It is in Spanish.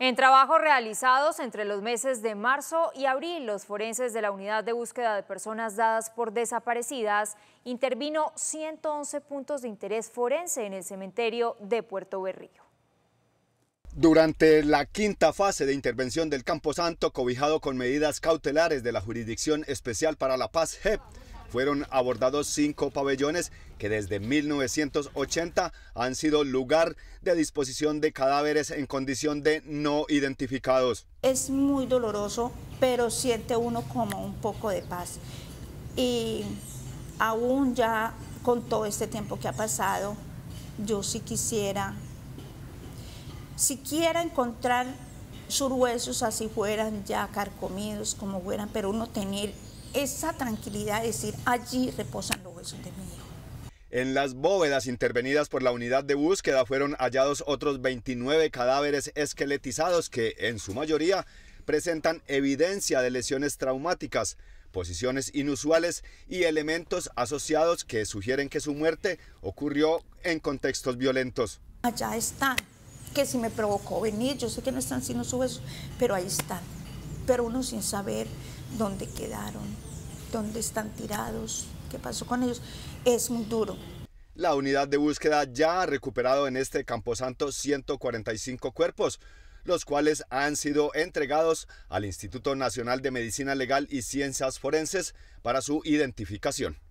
En trabajos realizados entre los meses de marzo y abril, los forenses de la Unidad de Búsqueda de Personas Dadas por Desaparecidas intervino 111 puntos de interés forense en el cementerio de Puerto Berrío. Durante la quinta fase de intervención del Campo Santo, cobijado con medidas cautelares de la Jurisdicción Especial para la Paz JEP, fueron abordados cinco pabellones que desde 1980 han sido lugar de disposición de cadáveres en condición de no identificados. Es muy doloroso, pero siente uno como un poco de paz. Y aún ya con todo este tiempo que ha pasado, yo si quisiera, siquiera encontrar sus huesos así fueran ya carcomidos como fueran, pero uno tener esa tranquilidad de decir, allí reposan los huesos de mi hijo. En las bóvedas intervenidas por la unidad de búsqueda fueron hallados otros 29 cadáveres esqueletizados que, en su mayoría, presentan evidencia de lesiones traumáticas, posiciones inusuales y elementos asociados que sugieren que su muerte ocurrió en contextos violentos. Allá están, que si me provocó venir, yo sé que no están sino su huesos, pero ahí están. Pero uno sin saber dónde quedaron, dónde están tirados, qué pasó con ellos. Es muy duro. La unidad de búsqueda ya ha recuperado en este Camposanto 145 cuerpos, los cuales han sido entregados al Instituto Nacional de Medicina Legal y Ciencias Forenses para su identificación.